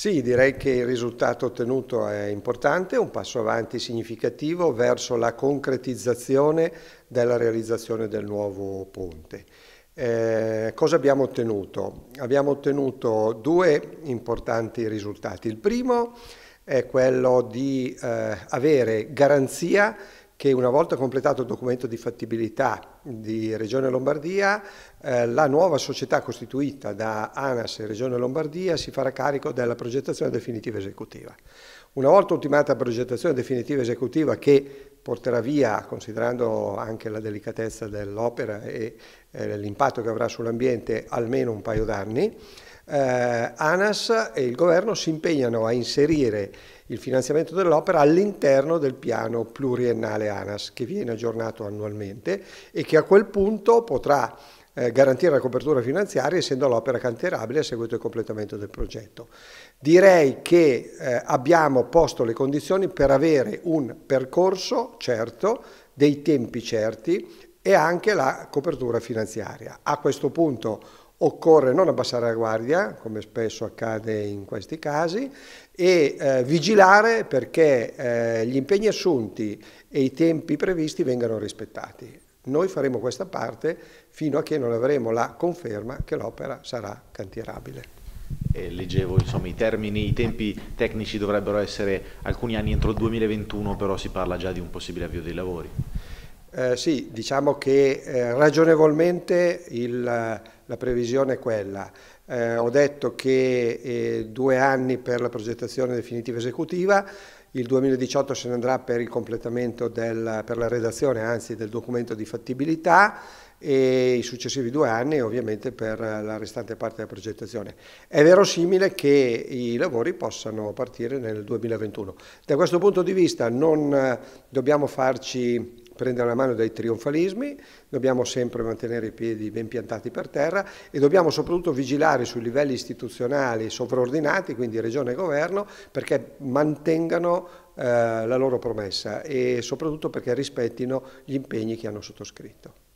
Sì, direi che il risultato ottenuto è importante, un passo avanti significativo verso la concretizzazione della realizzazione del nuovo ponte. Eh, cosa abbiamo ottenuto? Abbiamo ottenuto due importanti risultati. Il primo è quello di eh, avere garanzia che una volta completato il documento di fattibilità di Regione Lombardia, eh, la nuova società costituita da ANAS e Regione Lombardia si farà carico della progettazione definitiva esecutiva. Una volta ultimata la progettazione definitiva esecutiva che porterà via, considerando anche la delicatezza dell'opera e eh, l'impatto che avrà sull'ambiente, almeno un paio d'anni, eh, ANAS e il governo si impegnano a inserire il finanziamento dell'opera all'interno del piano pluriennale ANAS che viene aggiornato annualmente e che a quel punto potrà eh, garantire la copertura finanziaria essendo l'opera canterabile a seguito del completamento del progetto. Direi che eh, abbiamo posto le condizioni per avere un percorso certo, dei tempi certi e anche la copertura finanziaria. A questo punto Occorre non abbassare la guardia, come spesso accade in questi casi, e eh, vigilare perché eh, gli impegni assunti e i tempi previsti vengano rispettati. Noi faremo questa parte fino a che non avremo la conferma che l'opera sarà cantierabile. Eh, leggevo insomma, i termini, i tempi tecnici dovrebbero essere alcuni anni entro il 2021, però si parla già di un possibile avvio dei lavori. Eh, sì, diciamo che eh, ragionevolmente il, la previsione è quella. Eh, ho detto che eh, due anni per la progettazione definitiva esecutiva, il 2018 se ne andrà per il completamento del, per la redazione anzi del documento di fattibilità e i successivi due anni ovviamente per la restante parte della progettazione. È verosimile che i lavori possano partire nel 2021. Da questo punto di vista non eh, dobbiamo farci prendere la mano dai trionfalismi, dobbiamo sempre mantenere i piedi ben piantati per terra e dobbiamo soprattutto vigilare sui livelli istituzionali sovraordinati, quindi regione e governo, perché mantengano eh, la loro promessa e soprattutto perché rispettino gli impegni che hanno sottoscritto.